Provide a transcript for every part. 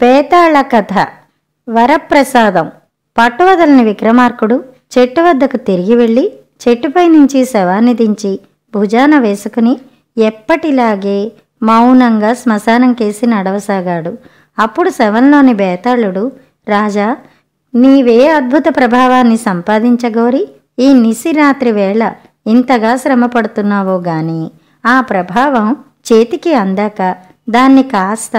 బేతాళ కథ వరప్రసాదం పట్టువదలని విక్రమార్కుడు చెట్టు వద్దకు తిరిగి వెళ్ళి చెట్టుపై నుంచి శవాన్ని దించి భుజాన వేసుకుని ఎప్పటిలాగే మౌనంగా శ్మశానం కేసి నడవసాగాడు అప్పుడు శవంలోని బేతాళుడు రాజా నీవే అద్భుత ప్రభావాన్ని సంపాదించగోరి ఈ నిసిరాత్రి వేళ ఇంతగా శ్రమపడుతున్నావో గాని ఆ ప్రభావం చేతికి అందాక దాన్ని కాస్త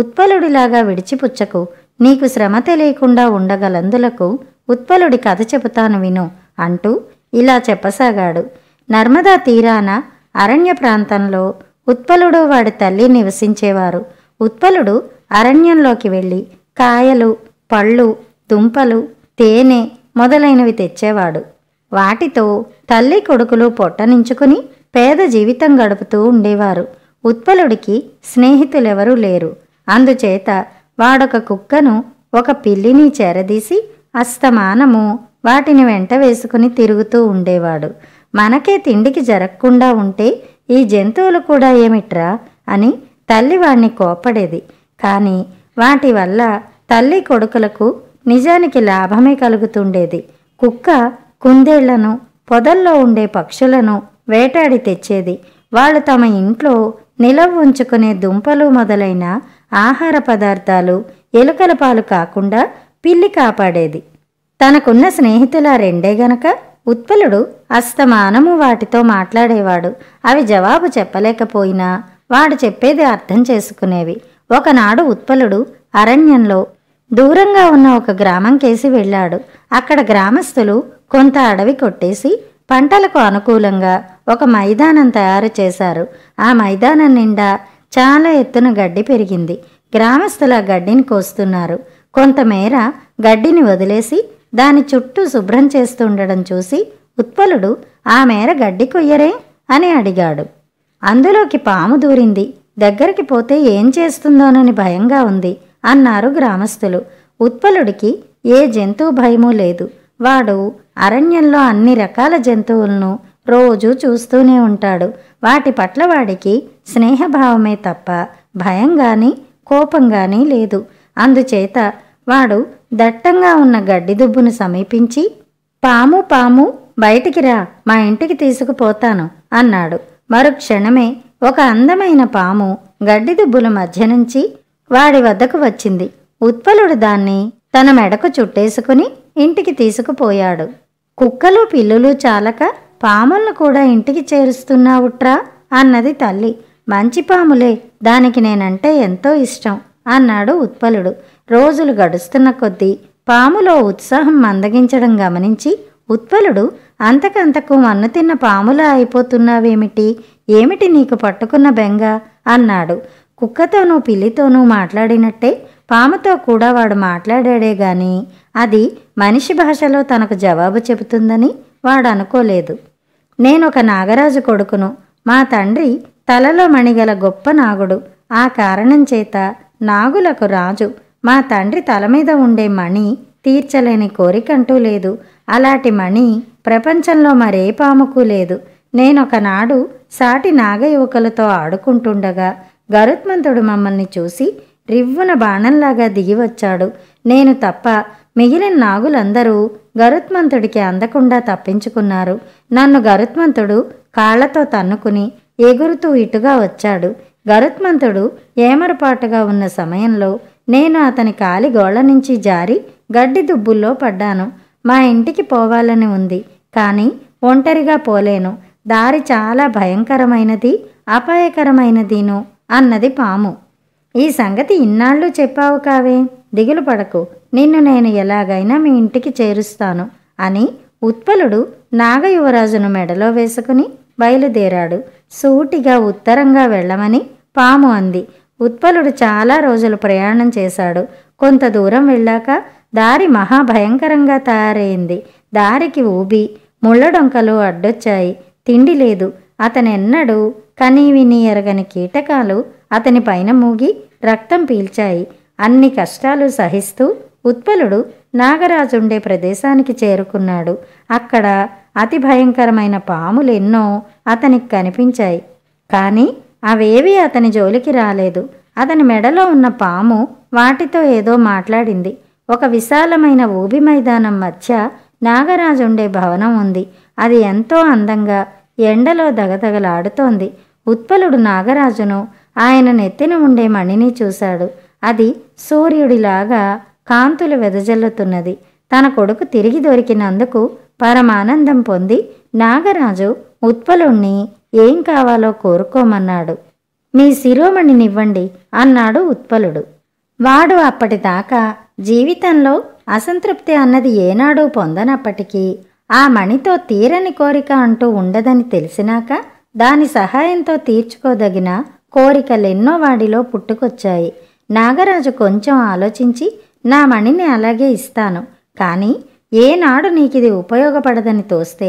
ఉత్పలుడిలాగా విడిచిపుచ్చకు నీకు శ్రమ తెలియకుండా ఉండగలందులకు ఉత్పలుడి కథ చెబుతాను విను అంటూ ఇలా చెప్పసాగాడు నర్మదా తీరాన అరణ్య ప్రాంతంలో ఉత్పలుడు వాడి తల్లి నివసించేవారు ఉత్పలుడు అరణ్యంలోకి వెళ్ళి కాయలు పళ్ళు దుంపలు తేనె మొదలైనవి తెచ్చేవాడు వాటితో తల్లి కొడుకులు పొట్టనించుకుని పేద జీవితం గడుపుతూ ఉండేవారు ఉత్పలుడికి స్నేహితులెవరూ లేరు అందుచేత వాడొక కుక్కను ఒక పిల్లిని చేరదీసి అస్తమానము వాటిని వెంట వేసుకుని తిరుగుతూ ఉండేవాడు మనకే తిండికి జరగకుండా ఉంటే ఈ జంతువులు కూడా ఏమిట్రా అని తల్లి వాణ్ణి కోపడేది కానీ వాటి వల్ల తల్లి కొడుకులకు నిజానికి లాభమే కలుగుతుండేది కుక్క కుందేళ్లను పొదల్లో ఉండే పక్షులను వేటాడి తెచ్చేది వాళ్ళు తమ ఇంట్లో నిలవ ఉంచుకునే దుంపలు మొదలైన ఆహార పదార్థాలు ఎలుకల పాలు కాకుండా పిల్లి కాపాడేది తనకున్న స్నేహితుల రెండే గనక ఉత్పలుడు అస్తమానము వాటితో మాట్లాడేవాడు అవి జవాబు చెప్పలేకపోయినా వాడు చెప్పేది అర్థం చేసుకునేవి ఒకనాడు ఉత్పలుడు అరణ్యంలో దూరంగా ఉన్న ఒక గ్రామం కేసి వెళ్ళాడు అక్కడ గ్రామస్తులు కొంత అడవి కొట్టేసి పంటలకు అనుకూలంగా ఒక మైదానం తయారు చేశారు ఆ మైదానం నిండా చాలా ఎత్తున గడ్డి పెరిగింది గ్రామస్తుల గడ్డిని కోస్తున్నారు కొంతమేర గడ్డిని వదిలేసి దాని చుట్టూ శుభ్రం చేస్తుండడం చూసి ఉత్పలుడు ఆ మేర గడ్డి కొయ్యరే అని అడిగాడు అందులోకి పాము దూరింది దగ్గరికి పోతే ఏం చేస్తుందోనని భయంగా ఉంది అన్నారు గ్రామస్తులు ఉత్పలుడికి ఏ జంతువు భయమూ లేదు వాడు అరణ్యంలో అన్ని రకాల జంతువులను రోజూ చూస్తూనే ఉంటాడు వాటి పట్ల వాడికి స్నేహభావమే తప్ప భయం కానీ కోపం కానీ లేదు అందుచేత వాడు దట్టంగా ఉన్న గడ్డి దుబ్బును సమీపించి పాము పాము బయటికి రా మా ఇంటికి తీసుకుపోతాను అన్నాడు మరుక్షణమే ఒక అందమైన పాము గడ్డి దుబ్బుల మధ్య నుంచి వాడి వద్దకు వచ్చింది ఉత్పలుడు దాన్ని తన మెడకు చుట్టేసుకుని ఇంటికి తీసుకుపోయాడు కుక్కలు పిల్లులు చాలక పాములను కూడా ఇంటికి చేరుస్తున్నావుట్రా అన్నది తల్లి మంచి పాములే దానికి నేనంటే ఎంతో ఇష్టం అన్నాడు ఉత్పలుడు రోజులు గడుస్తున్న కొద్దీ పాములో ఉత్సాహం మందగించడం గమనించి ఉత్పలుడు అంతకంతకు మన్ను తిన్న పాములా అయిపోతున్నావేమిటి ఏమిటి నీకు పట్టుకున్న బెంగ అన్నాడు కుక్కతోనూ పిల్లితోనూ మాట్లాడినట్టే పాముతో కూడా వాడు మాట్లాడాడే గాని అది మనిషి భాషలో తనకు జవాబు చెబుతుందని వాడు అనుకోలేదు నేనొక నాగరాజు కొడుకును మా తండ్రి తలలో మణిగల గొప్ప నాగుడు ఆ కారణం చేత నాగులకు రాజు మా తండ్రి తల మీద ఉండే మణి తీర్చలేని కోరికంటూ లేదు అలాంటి మణి ప్రపంచంలో మరే పాముకు లేదు నేనొకనాడు సాటి నాగయువకులతో ఆడుకుంటుండగా గరుత్మంతుడు మమ్మల్ని చూసి రివ్వున బాణంలాగా దిగివచ్చాడు నేను తప్ప మిగిలిన నాగులందరూ గరుత్మంతుడికి అందకుండా తప్పించుకున్నారు నన్ను గరుత్మంతుడు కాళ్లతో తన్నుకుని ఎగురుతూ ఇటుగా వచ్చాడు గరుత్మంతుడు ఏమరపాటుగా ఉన్న సమయంలో నేను అతని కాలి గోళ్ళ నుంచి జారి గడ్డి దుబ్బుల్లో పడ్డాను మా ఇంటికి పోవాలని ఉంది కానీ ఒంటరిగా పోలేను దారి చాలా భయంకరమైనది అపాయకరమైనదిను అన్నది పాము ఈ సంగతి ఇన్నాళ్ళు చెప్పావు కావే దిగులు పడకు నిన్ను నేను ఎలాగైనా మీ ఇంటికి చేరుస్తాను అని ఉత్పలుడు నాగయువరాజును మెడలో వేసుకుని బయలుదేరాడు సూటిగా ఉత్తరంగా వెళ్ళమని పాము అంది ఉత్పలుడు చాలా రోజులు ప్రయాణం చేశాడు కొంత దూరం వెళ్ళాక దారి మహాభయంకరంగా తయారైంది దారికి ఊబి ముళ్ళడొంకలు అడ్డొచ్చాయి తిండి లేదు అతనెన్నడూ కనీవిని ఎరగని కీటకాలు అతని పైన మూగి రక్తం పీల్చాయి అన్ని కష్టాలు సహిస్తూ ఉత్పలుడు నాగరాజుండే ప్రదేశానికి చేరుకున్నాడు అక్కడ అతి భయంకరమైన పాములు ఎన్నో అతనికి కనిపించాయి కానీ అవేవి అతని జోలికి రాలేదు అతని మెడలో ఉన్న పాము వాటితో ఏదో మాట్లాడింది ఒక విశాలమైన ఊబి మైదానం మధ్య నాగరాజు ఉండే భవనం ఉంది అది ఎంతో అందంగా ఎండలో దగదగలాడుతోంది ఉత్పలుడు నాగరాజును ఆయన నెత్తిన ఉండే మణిని చూశాడు అది సూర్యుడిలాగా కాంతులు వెదజల్లుతున్నది తన కొడుకు తిరిగి దొరికినందుకు పరమానందం పొంది నాగరాజు ఉత్పలుణ్ణి ఏం కావాలో కోరుకోమన్నాడు మీ శిరోమణినివ్వండి అన్నాడు ఉత్పలుడు వాడు అప్పటిదాకా జీవితంలో అసంతృప్తి అన్నది ఏనాడూ పొందనప్పటికీ ఆ మణితో తీరని కోరిక అంటూ ఉండదని తెలిసినాక దాని సహాయంతో తీర్చుకోదగిన కోరికలెన్నో వాడిలో పుట్టుకొచ్చాయి నాగరాజు కొంచెం ఆలోచించి నా మణిని అలాగే ఇస్తాను కానీ ఏనాడు నీకు ఇది ఉపయోగపడదని తోస్తే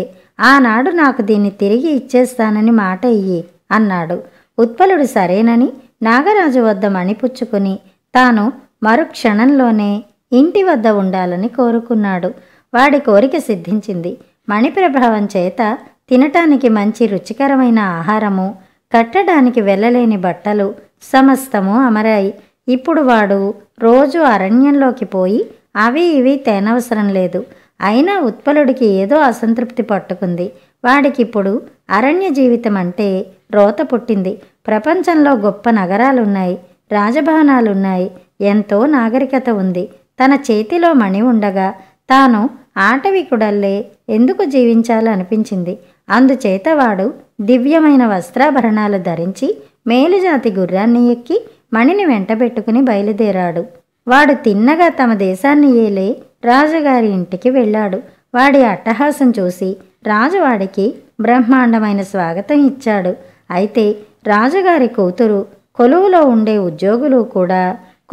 ఆనాడు నాకు దీన్ని తిరిగి ఇచ్చేస్తానని మాట ఇయ్యి అన్నాడు ఉత్పలుడు సరేనని నాగరాజు వద్ద మణిపుచ్చుకుని తాను మరుక్షణంలోనే ఇంటి వద్ద ఉండాలని కోరుకున్నాడు వాడి కోరిక సిద్ధించింది మణిప్రభావం చేత తినటానికి మంచి రుచికరమైన ఆహారము కట్టడానికి వెళ్ళలేని బట్టలు సమస్తము అమరాయి ఇప్పుడు వాడు రోజు అరణ్యంలోకి పోయి అవి ఇవి తేనవసరం లేదు అయినా ఉత్పలుడికి ఏదో అసంతృప్తి పట్టుకుంది వాడికిప్పుడు అరణ్య జీవితం అంటే రోత పుట్టింది ప్రపంచంలో గొప్ప నగరాలున్నాయి రాజభవనాలున్నాయి ఎంతో నాగరికత ఉంది తన చేతిలో మణి ఉండగా తాను ఆటవికుడల్లే ఎందుకు జీవించాలనిపించింది అందుచేత వాడు దివ్యమైన వస్త్రాభరణాలు ధరించి మేలుజాతి గుర్రాన్ని ఎక్కి మణిని వెంటబెట్టుకుని బయలుదేరాడు వాడు తిన్నగా తమ దేశాన్ని ఏలే రాజుగారి ఇంటికి వెళ్ళాడు వాడి అట్టహాసం చూసి రాజు వాడికి బ్రహ్మాండమైన స్వాగతం ఇచ్చాడు అయితే రాజుగారి కూతురు కొలువులో ఉండే ఉద్యోగులు కూడా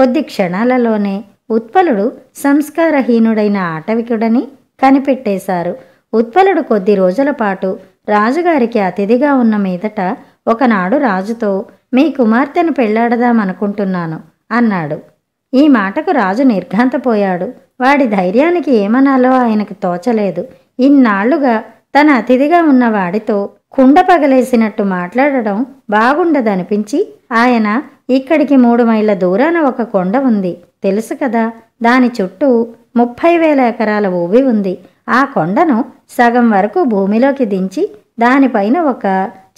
కొద్ది క్షణాలలోనే ఉత్పలుడు సంస్కారహీనుడైన ఆటవికుడని కనిపెట్టేశారు ఉత్పలుడు కొద్ది రోజుల పాటు రాజుగారికి అతిథిగా ఉన్న మీదట ఒకనాడు రాజుతో మీ కుమార్తెను పెళ్లాడదామనుకుంటున్నాను అన్నాడు ఈ మాటకు రాజు నిర్ఘాంతపోయాడు వాడి ధైర్యానికి ఏమనాలో ఆయనకు తోచలేదు ఇన్నాళ్లుగా తన అతిథిగా ఉన్న వాడితో కుండ పగలేసినట్టు మాట్లాడడం బాగుండదనిపించి ఆయన ఇక్కడికి మూడు మైళ్ళ దూరాన ఒక కొండ ఉంది తెలుసు కదా దాని చుట్టూ ముప్పై వేల ఎకరాల ఊవి ఉంది ఆ కొండను సగం వరకు భూమిలోకి దించి దానిపైన ఒక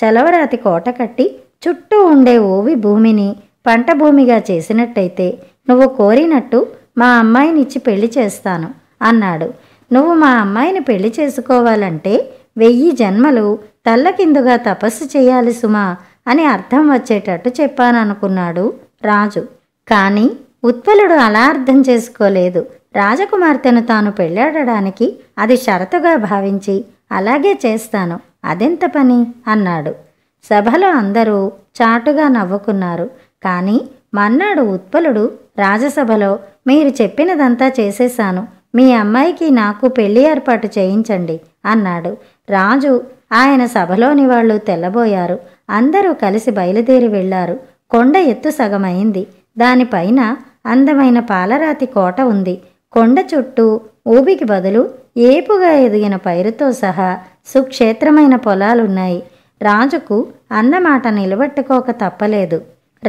చలవరాతి కోట కట్టి చుట్టూ ఉండే ఊవి భూమిని పంట భూమిగా చేసినట్టయితే నువ్వు కోరినట్టు మా అమ్మాయినిచ్చి పెళ్లి చేస్తాను అన్నాడు నువ్వు మా అమ్మాయిని పెళ్లి చేసుకోవాలంటే వెయ్యి జన్మలు తల్లకిందుగా తపస్సు చేయాలి సుమా అని అర్థం వచ్చేటట్టు చెప్పాననుకున్నాడు రాజు కానీ ఉత్పలుడు అలా అర్థం చేసుకోలేదు రాజకుమార్తెను తాను పెళ్ళాడడానికి అది షరతుగా భావించి అలాగే చేస్తాను అదెంత పని అన్నాడు సభలో అందరూ చాటుగా నవ్వుకున్నారు కానీ మన్నాడు ఉత్పలుడు రాజసభలో మీరు చెప్పినదంతా చేసేశాను మీ అమ్మాయికి నాకు పెళ్లి ఏర్పాటు చేయించండి అన్నాడు రాజు ఆయన సభలోని వాళ్ళు తెల్లబోయారు అందరూ కలిసి బయలుదేరి వెళ్లారు కొండ ఎత్తు సగమైంది దానిపైన అందమైన పాలరాతి కోట ఉంది కొండ చుట్టూ ఊబికి బదులు ఏపుగా ఎదిగిన పైరుతో సహా సుక్షేత్రమైన పొలాలున్నాయి రాజుకు అందమాట నిలబెట్టుకోక తప్పలేదు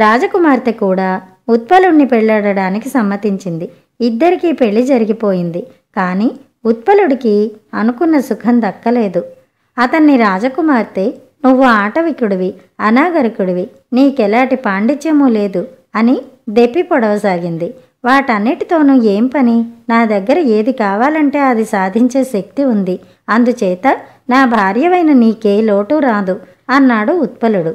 రాజకుమార్తె కూడా ఉత్పలుణ్ణి పెళ్ళాడడానికి సమ్మతించింది ఇద్దరికీ పెళ్లి జరిగిపోయింది కానీ ఉత్పలుడికి అనుకున్న సుఖం దక్కలేదు అతన్ని రాజకుమార్తె నువ్వు ఆటవికుడివి అనాగరికుడివి నీకెలాంటి పాండిత్యమూ లేదు అని దెప్పి పొడవసాగింది వాటన్నిటితోనూ ఏం పని నా దగ్గర ఏది కావాలంటే అది సాధించే శక్తి ఉంది అందుచేత నా భార్యవైన నీకే లోటు రాదు అన్నాడు ఉత్పలుడు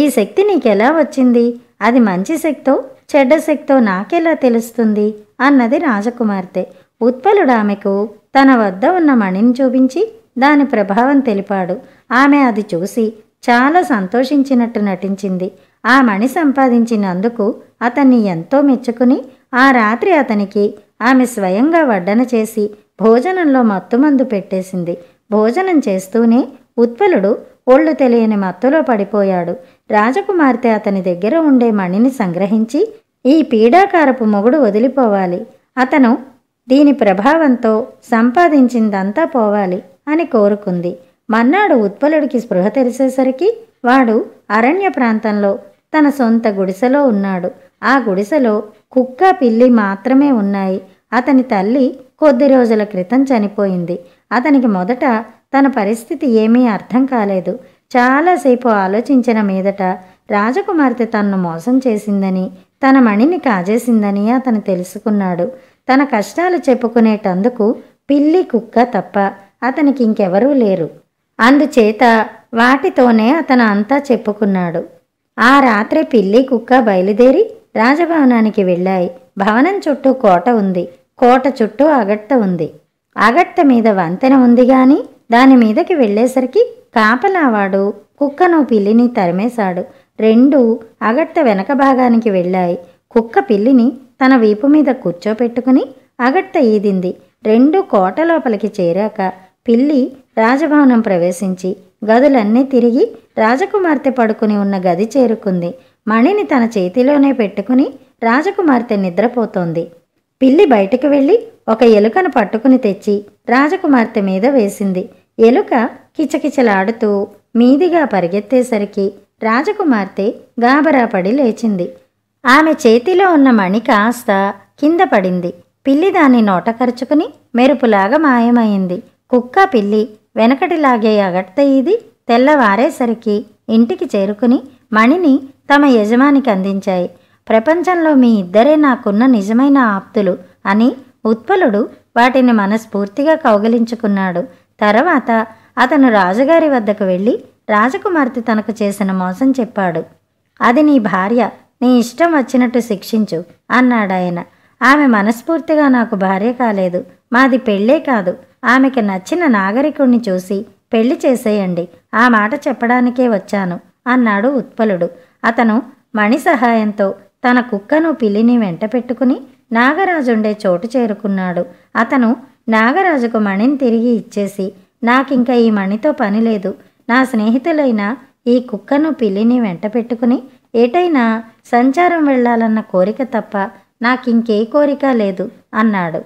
ఈ శక్తి నీకెలా వచ్చింది అది మంచి శక్తో చెడ్డ శక్తో నాకెలా తెలుస్తుంది అన్నది రాజకుమార్తె ఉత్పలుడు ఆమెకు తన వద్ద ఉన్న మణిని చూపించి దాని ప్రభావం తెలిపాడు ఆమె అది చూసి చాలా సంతోషించినట్టు నటించింది ఆ మణి సంపాదించినందుకు అతన్ని ఎంతో మెచ్చుకుని ఆ రాత్రి అతనికి ఆమె స్వయంగా వడ్డన చేసి భోజనంలో మత్తుమందు పెట్టేసింది భోజనం చేస్తూనే ఉత్పలుడు ఒళ్ళు తెలియని మత్తులో పడిపోయాడు రాజకుమార్తె అతని దగ్గర ఉండే మణిని సంగ్రహించి ఈ పీడాకారపు మొగుడు వదిలిపోవాలి అతను దీని ప్రభావంతో సంపాదించిందంతా పోవాలి అని కోరుకుంది మన్నాడు ఉత్పలుడికి స్పృహ తెలిసేసరికి వాడు అరణ్య ప్రాంతంలో తన సొంత గుడిసెలో ఉన్నాడు ఆ గుడిసెలో కుక్క పిల్లి మాత్రమే ఉన్నాయి అతని తల్లి కొద్ది రోజుల క్రితం చనిపోయింది అతనికి మొదట తన పరిస్థితి ఏమీ అర్థం కాలేదు చాలాసేపు ఆలోచించిన మీదట రాజకుమార్తె తన్ను మోసం చేసిందని తన మణిని కాజేసిందని అతను తెలుసుకున్నాడు తన కష్టాలు చెప్పుకునేటందుకు పిల్లి కుక్క తప్ప అతనికి ఇంకెవరూ లేరు అందుచేత వాటితోనే అతను అంతా చెప్పుకున్నాడు ఆ రాత్రి పిల్లి కుక్క బయలుదేరి రాజభవనానికి వెళ్ళాయి భవనం చుట్టూ కోట ఉంది కోట చుట్టూ అగట్ట ఉంది అగట్ట మీద వంతెన ఉంది గాని దాని మీదకి వెళ్ళేసరికి కాపలావాడు కుక్కను పిల్లిని తరిమేశాడు రెండు అగట్ట వెనక భాగానికి వెళ్ళాయి కుక్క పిల్లిని తన వీపు మీద కూర్చోపెట్టుకుని అగట్ట ఈదింది రెండు కోట లోపలికి చేరాక పిల్లి రాజభవనం ప్రవేశించి గదులన్నీ తిరిగి రాజకుమార్తె పడుకుని ఉన్న గది చేరుకుంది మణిని తన చేతిలోనే పెట్టుకుని రాజకుమార్తె నిద్రపోతోంది పిల్లి బయటకు వెళ్ళి ఒక ఎలుకను పట్టుకుని తెచ్చి రాజకుమార్తె మీద వేసింది ఎలుక కిచకిచలాడుతూ మీదిగా పరిగెత్తేసరికి రాజకుమార్తె పడి లేచింది ఆమె చేతిలో ఉన్న మణి కాస్త కింద పడింది పిల్లి దాన్ని నోట కరుచుకుని మెరుపులాగా మాయమైంది కుక్క పిల్లి వెనకటిలాగే అగట్ట ఇది తెల్లవారేసరికి ఇంటికి చేరుకుని మణిని తమ యజమానికి అందించాయి ప్రపంచంలో మీ ఇద్దరే నాకున్న నిజమైన ఆప్తులు అని ఉత్పలుడు వాటిని మనస్ఫూర్తిగా కౌగిలించుకున్నాడు తర్వాత అతను రాజుగారి వద్దకు వెళ్ళి రాజకుమార్తె తనకు చేసిన మోసం చెప్పాడు అది నీ భార్య నీ ఇష్టం వచ్చినట్టు శిక్షించు అన్నాడాయన ఆమె మనస్ఫూర్తిగా నాకు భార్య కాలేదు మాది పెళ్ళే కాదు ఆమెకి నచ్చిన నాగరికుణ్ణి చూసి పెళ్లి చేసేయండి ఆ మాట చెప్పడానికే వచ్చాను అన్నాడు ఉత్పలుడు అతను మణి సహాయంతో తన కుక్కను పిల్లిని వెంట పెట్టుకుని నాగరాజుండే చోటు చేరుకున్నాడు అతను నాగరాజుకు మణిని తిరిగి ఇచ్చేసి నాకింక ఈ మణితో పని లేదు నా స్నేహితులైన ఈ కుక్కను పిల్లిని వెంట పెట్టుకుని ఏటైనా సంచారం వెళ్ళాలన్న కోరిక తప్ప నాకింకే కోరిక లేదు అన్నాడు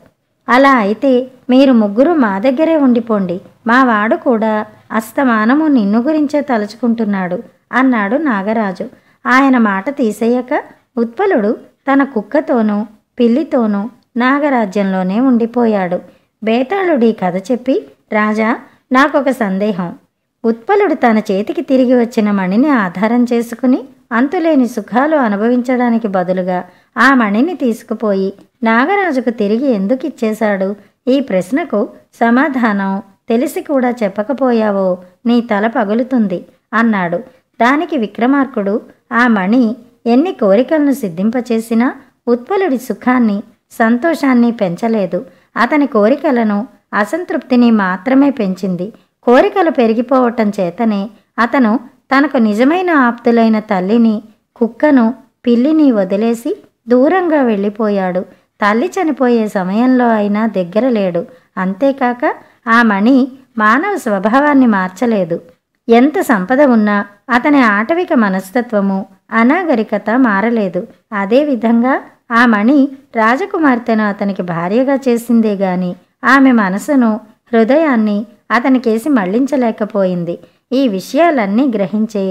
అలా అయితే మీరు ముగ్గురు మా దగ్గరే ఉండిపోండి మా వాడు కూడా అస్తమానము నిన్ను గురించే తలుచుకుంటున్నాడు అన్నాడు నాగరాజు ఆయన మాట తీసేయక ఉత్పలుడు తన కుక్కతోనూ పిల్లితోనూ నాగరాజ్యంలోనే ఉండిపోయాడు బేతాళుడి కథ చెప్పి రాజా నాకొక సందేహం ఉత్పలుడు తన చేతికి తిరిగి వచ్చిన మణిని ఆధారం చేసుకుని అంతులేని సుఖాలు అనుభవించడానికి బదులుగా ఆ మణిని తీసుకుపోయి నాగరాజుకు తిరిగి ఎందుకు ఇచ్చేశాడు ఈ ప్రశ్నకు సమాధానం తెలిసి కూడా చెప్పకపోయావో నీ తల పగులుతుంది అన్నాడు దానికి విక్రమార్కుడు ఆ మణి ఎన్ని కోరికలను సిద్ధింపచేసినా ఉత్పలుడి సుఖాన్ని సంతోషాన్ని పెంచలేదు అతని కోరికలను అసంతృప్తిని మాత్రమే పెంచింది కోరికలు పెరిగిపోవటం చేతనే అతను తనకు నిజమైన ఆప్తులైన తల్లిని కుక్కను పిల్లిని వదిలేసి దూరంగా వెళ్ళిపోయాడు తల్లి చనిపోయే సమయంలో అయినా దగ్గర లేడు అంతేకాక ఆ మణి మానవ స్వభావాన్ని మార్చలేదు ఎంత సంపద ఉన్నా అతని ఆటవిక మనస్తత్వము అనాగరికత మారలేదు అదేవిధంగా ఆ మణి రాజకుమార్తెను అతనికి భార్యగా చేసిందే గాని ఆమె మనసును హృదయాన్ని అతనికేసి మళ్లించలేకపోయింది ఈ విషయాలన్నీ గ్రహించే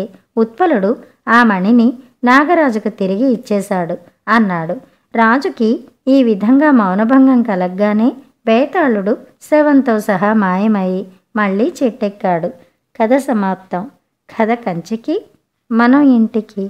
ఉత్పలుడు ఆ మణిని నాగరాజుకు తిరిగి ఇచ్చేశాడు అన్నాడు రాజుకి ఈ విధంగా మౌనభంగం కలగ్గానే బేతాళుడు శవంతో సహా మాయమై మళ్ళీ చెట్టెక్కాడు కథ సమాప్తం కథ కంచికి మనం ఇంటికి